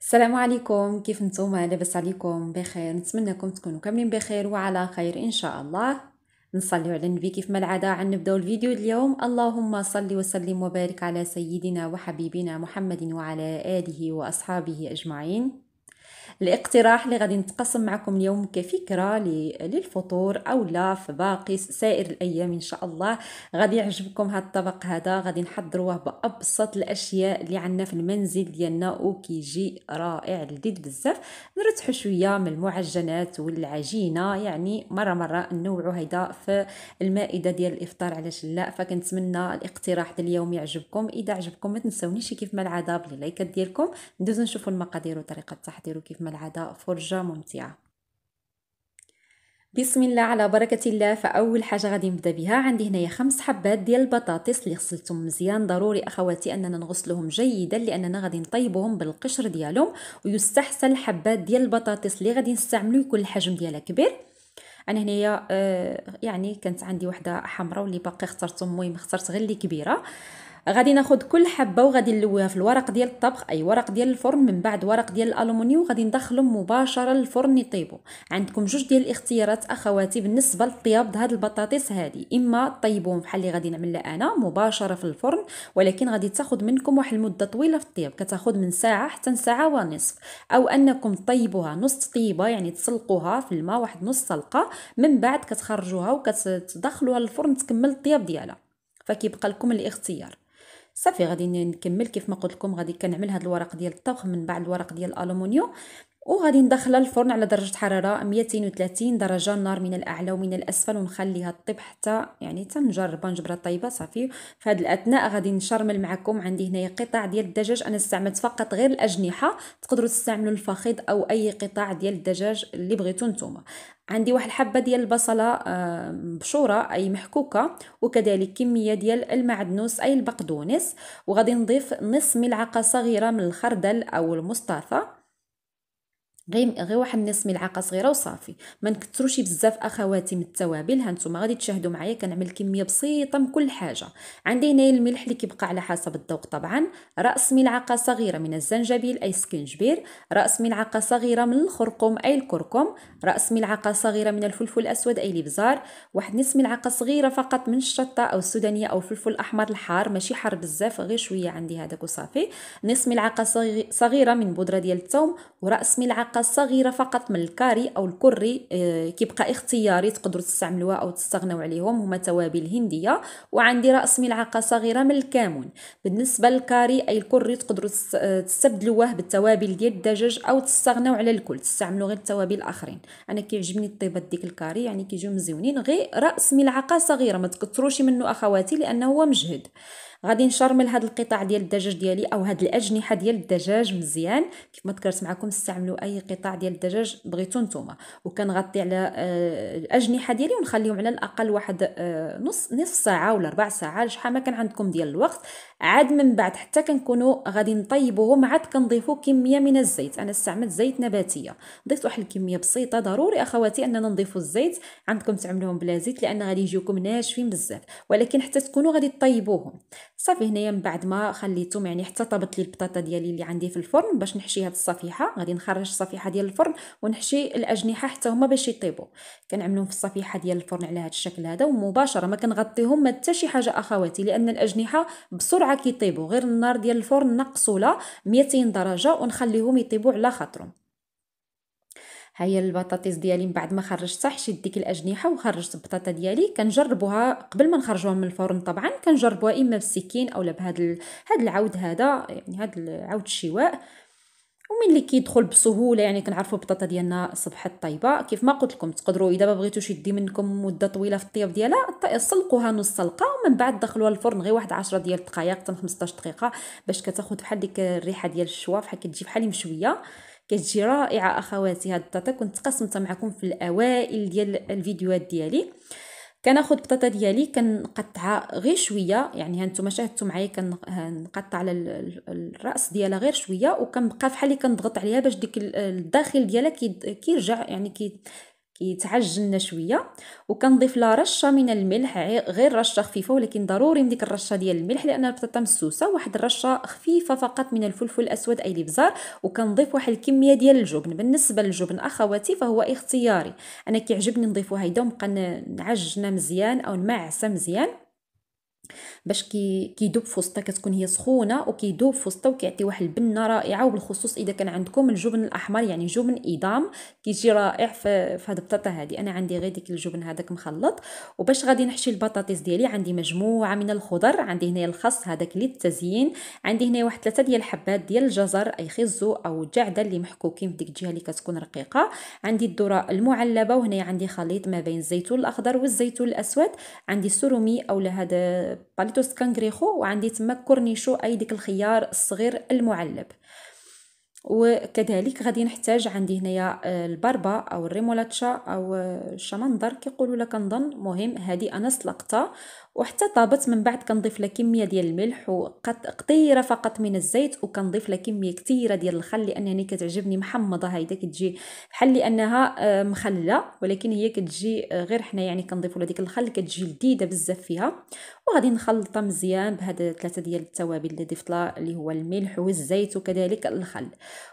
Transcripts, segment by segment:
السلام عليكم كيف نتوما لاباس عليكم بخير نتمنىكم تكونوا كاملين بخير وعلى خير ان شاء الله نصلي على النبي كيف ما العاده عن نبداو الفيديو اليوم اللهم صل وسلم وبارك على سيدنا وحبيبنا محمد وعلى اله واصحابه اجمعين الاقتراح اللي غادي نتقاسم معكم اليوم كفكره للفطور او لا في باقي سائر الايام ان شاء الله غادي يعجبكم هذا الطبق هذا غادي نحضروه بابسط الاشياء اللي عندنا في المنزل ديالنا وكيجي رائع لذيذ بزاف نرتحوا شويه من المعجنات والعجينه يعني مره مره نوعوا هيدا في المائده ديال الافطار علاش لا فكنتمنى الاقتراح ديال اليوم يعجبكم اذا عجبكم ما تنساونيش كيف ما العاده باللايكات ديالكم ندوزو نشوفوا المقادير وطريقه التحضير وكيف كما العادة فرجة ممتعة بسم الله على بركة الله فأول حاجة غادي نبدا بها عندي هنايا خمس حبات ديال البطاطس اللي غسلتهم مزيان ضروري أخواتي أننا نغسلهم جيدا لأننا غادي نطيبهم بالقشر ديالهم ويستحسن الحبات ديال البطاطس اللي غادي نستعملو يكون الحجم ديالها كبير انا هنايا آه يعني كانت عندي وحده حمراء واللي باقي اخترتهم المهم اخترت غير اللي كبيره غادي ناخد كل حبه وغادي نلويها في الورق ديال الطبخ اي ورق ديال الفرن من بعد ورق ديال الالومنيوم وغادي ندخلهم مباشره للفرن يطيبوا عندكم جوج ديال الاختيارات اخواتي بالنسبه للطياب هاد البطاطس هادي اما طيبوهم بحال اللي غادي نعملها انا مباشره في الفرن ولكن غادي تاخد منكم واحد المده طويله في الطياب كتاخد من ساعه حتى ساعه ونصف او انكم طيبوها نص طيبه يعني تسلقوها في الماء واحد نص سلقه من بعد كتخرجوها وكتدخلوها للفرن تكمل الطياب ديالها فكيبقى لكم الاختيار صافي غادي نكمل كيف ما قلت لكم غادي كنعمل هذا الورق ديال الطبخ من بعد الورق ديال الالومنيوم وغادي ندخلها الفرن على درجه حراره 230 درجه النار من الاعلى ومن الاسفل ونخليها طيب حتى يعني تنجربها نجبرها طيبه صافي في هذا الاثناء غادي نشرمل معكم عندي هنايا قطع ديال الدجاج انا استعملت فقط غير الاجنحه تقدروا تستعملوا الفخذ او اي قطع ديال الدجاج اللي بغيتو نتوما عندي واحد الحبه ديال البصله مبشوره آه، اي محكوكه وكذلك كميه ديال المعدنوس اي البقدونس وغادي نضيف نصف ملعقه صغيره من الخردل او المستعصى غير غير واحد نص ملعقه صغيره وصافي ما نكثروش بزاف اخواتي من التوابل ها نتوما غادي تشاهدوا معايا كنعمل كميه بسيطه من كل حاجه عندي هنا الملح اللي كيبقى على حسب الذوق طبعا راس ملعقه صغيره من الزنجبيل اي سكنجبير راس ملعقه صغيره من الخرقوم اي الكركم راس ملعقه صغيره من الفلفل الاسود اي الابزار واحد نص ملعقه صغيره فقط من الشطه او السودانيه او الفلفل الاحمر الحار ماشي حار بزاف غير شويه عندي هذاك وصافي نص ملعقه صغيره من بودره ديال الثوم وراس ملعقه منطقه صغيره فقط من الكاري او الكري آه، كيبقى اختياري تقدروا تستعملوها او تستغنوا عليهم هما توابل هنديه وعندي راس ملعقه صغيره من الكمون بالنسبه للكاري اي الكري تقدروا آه، تستبدلوه بالتوابل ديال الدجاج او تستغنوا على الكل تستعملوا غير التوابل الاخرين انا كيعجبني الطيبات ديك الكاري يعني كيجيو مزيونين غير راس ملعقه صغيره ما تكثروش منه اخواتي لانه هو مجهد غادي نشرمل هذا القطع ديال الدجاج ديالي او هاد الاجنحه ديال الدجاج مزيان كيف ما ذكرت معكم استعملوا اي قطع ديال الدجاج بغيتو نتوما وكنغطي على آه، الاجنحه ديالي ونخليهم على الاقل واحد آه، نص نصف ساعه ولا ربع ساعه شحال ما كان عندكم ديال الوقت عاد من بعد حتى كنكونوا غادي نطيبوهم عاد كنضيفوا كميه من الزيت انا استعملت زيت نباتيه ضيفت واحد الكميه بسيطه ضروري اخواتي اننا نضيفوا الزيت عندكم تعملوهم بلا زيت لان غادي يجيوكم ناشفين بزاف ولكن حتى تكونوا غادي طيبوهم صافي هنايا من بعد ما خليتهم يعني حتى طابت لي البطاطا ديالي اللي عندي في الفرن باش نحشي هاد الصفيحه غادي نخرج الصفيحه ديال الفرن ونحشي الاجنحه حتى هما باش يطيبوا كنعملهم في الصفيحه ديال الفرن على هذا الشكل هذا ومباشره ما كنغطيهم ما حتى شي حاجه اخواتي لان الاجنحه بسرعه كيطيبوا غير النار ديال الفرن نقصوا لها 200 درجه ونخليهم يطيبوا على خاطرهم هي البطاطس ديالي من بعد ما خرجتها حشيت ديك الاجنحه وخرجت البطاطا ديالي كنجربوها قبل ما نخرجوها من الفرن طبعا كنجربوها اما بالسكين اولا بهاد ال... هاد العود هذا يعني هاد العود الشواء ومن اللي كيدخل بسهوله يعني كنعرفوا البطاطا ديالنا صبحت طايبه كيف ما قلت لكم تقدروا اذا ما بغيتوش يدي منكم مده طويله في الطياب ديالها سلقوها نص سلقه ومن بعد دخلوها الفرن غير واحد 10 ديال الدقائق حتى 15 دقيقه باش كتاخذ بحال ديك الريحه ديال الشوا بحال كتجي بحال مشويه كتجي رائعه اخواتي هاد البطاطا كنت قسمتها معكم في الاوائل ديال الفيديوهات ديالي كناخذ البطاطا ديالي كنقطعها غير شويه يعني هانتوما شاهدتوا معايا كنقطع على الراس ديالها غير شويه وكنبقى فحال اللي كنضغط عليها باش ديك الداخل ديالها كيرجع يعني كي يتعجن شويه وكنضيف لها رشه من الملح غير رشه خفيفه ولكن ضروري من ديك الرشه ديال الملح لان البطاطا مسوسه واحد الرشه خفيفه فقط من الفلفل الاسود اي الابزار وكنضيف واحد الكميه ديال الجبن بالنسبه للجبن اخواتي فهو اختياري انا كيعجبني نضيفو هيدا ونبقى نعجنها مزيان او نمعسه مزيان باش كي كيدوب في وسطها كتكون هي سخونه وكيدوب في وسطها وكيعطي واحد البنه رائعه وبالخصوص اذا كان عندكم الجبن الاحمر يعني جبن اضام كيجي رائع في, هذه هاد البطاطا هادي انا عندي غير ديك الجبن هذاك مخلط وباش غادي نحشي البطاطس ديالي عندي مجموعه من الخضر عندي هنا الخس هذاك للتزيين عندي هنا واحد ثلاثه ديال الحبات ديال الجزر اي خزو او جعده اللي محكوكين في ديك الجهه اللي كتكون رقيقه عندي الذره المعلبه وهنايا عندي خليط ما بين الزيتون الاخضر والزيتون الاسود عندي السرومي اولا هذا باليتو سكانغريخو وعندي تما كورنيشو اي ديك الخيار الصغير المعلب وكذلك غادي نحتاج عندي هنايا آه، الباربا او الريمولاتشا او آه، الشمندر كيقولوا لك كنظن مهم هذه انا سلقتها وحتى طابت من بعد كنضيف لها كميه ديال الملح وقطيره فقط من الزيت وكنضيف لها كميه كثيره ديال الخل لانني كتعجبني محمضه هايدا كتجي بحال لانها آه، مخله ولكن هي كتجي آه، غير حنا يعني كنضيفوا لها ديك الخل كتجي لذيذه بزاف فيها وغادي نخلطها مزيان بهاد ثلاثه ديال التوابل اللي ضفت لها اللي هو الملح والزيت وكذلك الخل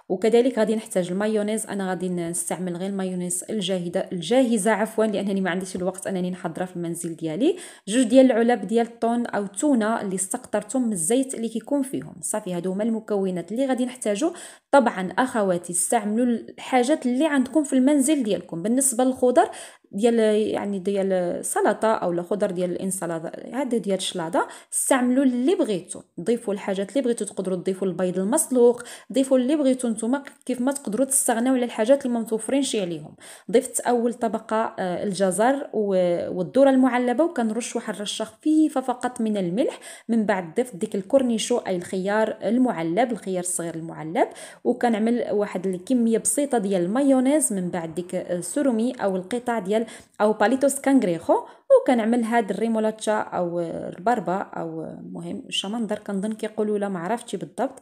وكذلك غادي نحتاج المايونيز انا غادي نستعمل غير المايونيز الجاهده الجاهزه عفوا لانني ما عنديش الوقت انني نحضرها في المنزل ديالي جوج ديال علب ديال الطون او التونه اللي استقطرتهم من الزيت اللي كيكون فيهم صافي هادو هما المكونات اللي غادي نحتاجو طبعا اخواتي استعملوا الحاجات اللي عندكم في المنزل ديالكم بالنسبه للخضر ديال يعني ديال السلطه او الخضر ديال الانسلاطه هذا ديال الشلاضه استعملوا اللي بغيتو ضيفوا الحاجات اللي بغيتو تقدروا تضيفوا البيض المسلوق ضيفوا اللي بغيتو نتوما كيف ما تقدروا تستغناو على الحاجات اللي ما متوفرينش عليهم ضفت اول طبقه آه، الجزر والذره المعلبه وكنرش واحد الرشه خفيفه فقط من الملح من بعد ضفت ديك الكورنيشو اي الخيار المعلب الخيار الصغير المعلب وكنعمل واحد الكميه بسيطه ديال المايونيز من بعد ديك السرومي آه، او القطع ديال ديال او باليتوس كانغريخو وكنعمل هاد الريمولاتشا او البربه او المهم الشمندر كنظن كيقولوا لا ما عرفتش بالضبط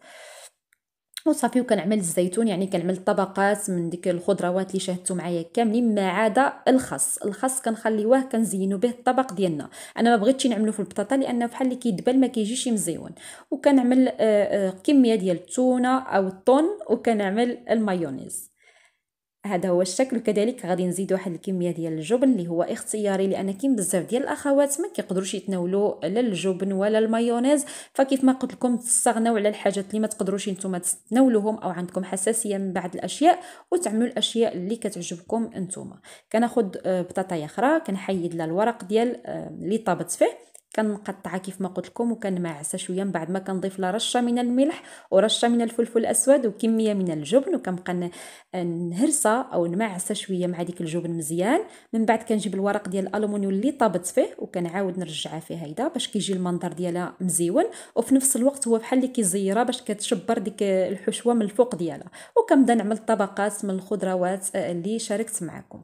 وصافي وكنعمل الزيتون يعني كنعمل طبقات من ديك الخضروات اللي شاهدتو معايا كاملين ما عدا الخس الخس كنخليوه كنزينو به الطبق ديالنا انا ما بغيتش نعملو في البطاطا لانه بحال اللي كيدبل ما كيجيش مزيون وكنعمل آه، آه، كميه ديال التونه او الطون وكنعمل المايونيز هذا هو الشكل وكذلك غادي نزيد واحد الكميه ديال الجبن اللي هو اختياري لان كاين بزاف ديال الاخوات ما كيقدروش يتناولوا لا الجبن ولا المايونيز فكيف ما قلت لكم تستغناو على الحاجات اللي ما تقدروش نتوما تتناولوهم او عندكم حساسيه من بعض الاشياء وتعملوا الاشياء اللي كتعجبكم نتوما كناخذ آه، بطاطايه اخرى كنحيد لها الورق ديال آه، اللي طابت فيه كنقطعها كيف ما قلت لكم وكنمعسها شويه من بعد ما كنضيف لها رشه من الملح ورشه من الفلفل الاسود وكميه من الجبن وكنبقى نهرسها او نمعسها شويه مع ديك الجبن مزيان من بعد كنجيب الورق ديال الالومنيوم اللي طابت فيه وكنعاود نرجعها فيه هيدا باش كيجي المنظر ديالها مزيون وفي نفس الوقت هو بحال اللي كيزيرها باش كتشبر ديك الحشوه من الفوق ديالها وكنبدا نعمل طبقات من الخضروات اللي شاركت معكم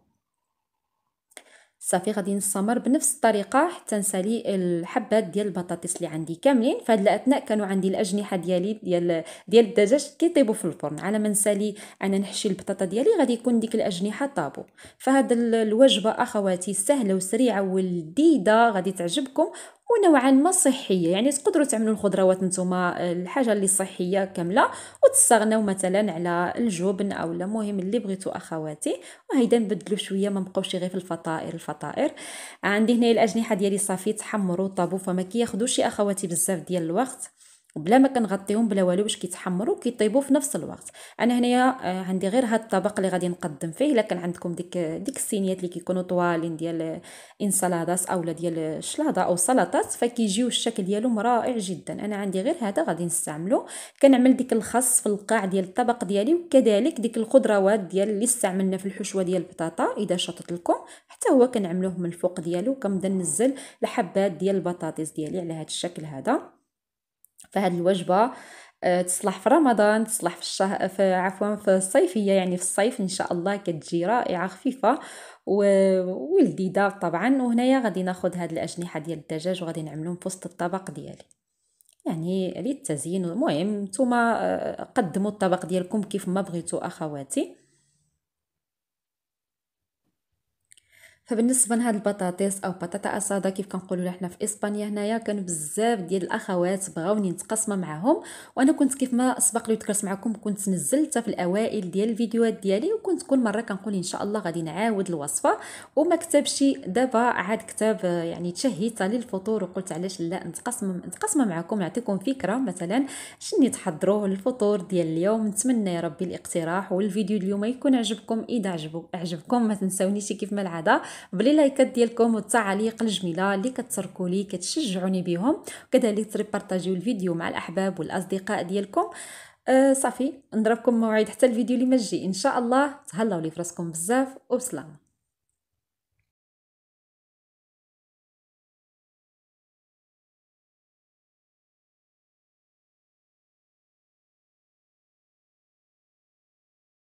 صافي غادي نستمر بنفس الطريقه حتى نسالي الحبات ديال البطاطس اللي عندي كاملين فهاد الاثناء كانوا عندي الاجنحه ديالي ديال ديال الدجاج كيطيبوا في الفرن على ما نسالي انا نحشي البطاطا ديالي غادي يكون ديك الاجنحه طابو فهاد الوجبه اخواتي سهله وسريعه ولذيذه غادي تعجبكم ونوعا ما صحيه يعني تقدروا تعملوا الخضروات نتوما الحاجه اللي صحيه كامله وتستغناو مثلا على الجبن او المهم اللي بغيتو اخواتي وهيدا نبدلو شويه ما نبقاوش غير في الفطائر الفطائر عندي هنايا الاجنحه ديالي صافي تحمروا طابو فما كياخذوش اخواتي بزاف ديال الوقت بلا ما كنغطيهم بلا والو باش كيتحمروا كيطيبوا في نفس الوقت انا هنايا آه، عندي غير هذا الطبق اللي غادي نقدم فيه الا كان عندكم ديك ديك الصينيات اللي كيكونوا طوالين ديال آه، انسالاداس اولا ديال الشلاضه او سلطات فكيجيو الشكل ديالهم رائع جدا انا عندي غير هذا غادي نستعمله كنعمل ديك الخس في القاع ديال الطبق ديالي وكذلك ديك الخضروات ديال اللي استعملنا في الحشوه ديال البطاطا اذا شطت لكم حتى هو كنعملوه من الفوق ديالو كنبدا ننزل الحبات ديال البطاطس ديالي على هذا الشكل هذا فهاد الوجبه آه، تصلح في رمضان تصلح في الشهر في عفوا في الصيفيه يعني في الصيف ان شاء الله كتجي رائعه خفيفه ولذيذه طبعا وهنايا غادي ناخذ هاد الاجنحه ديال الدجاج وغادي نعملهم في وسط الطبق ديالي يعني للتزيين المهم نتوما آه، قدموا الطبق ديالكم كيف ما بغيتوا اخواتي فبالنسبه لهاد البطاطس او بطاطا اسادا كيف كنقولوا حنا في اسبانيا هنايا كان بزاف ديال الاخوات بغاوني نتقاسم معاهم وانا كنت كيف ما سبق لي ذكرت معكم كنت نزلتها في الاوائل ديال الفيديوهات ديالي وكنت كل مره كنقول ان شاء الله غادي نعاود الوصفه وما كتبش دابا عاد كتاب يعني تشهيت للفطور وقلت علاش لا نتقاسم نتقاسم معكم نعطيكم فكره مثلا شني تحضروه للفطور ديال اليوم نتمنى يا ربي الاقتراح والفيديو اليوم يكون عجبكم اذا عجبكم ما تنساونيش كيف ما العاده بلي لايكات ديالكم والتعاليق الجميله اللي كتركوا لي كتشجعوني بهم وكذلك تريبارطاجيو الفيديو مع الاحباب والاصدقاء ديالكم أه صافي نضربكم موعد حتى الفيديو اللي ما ان شاء الله تهلاو لي فراسكم بزاف وبسلامه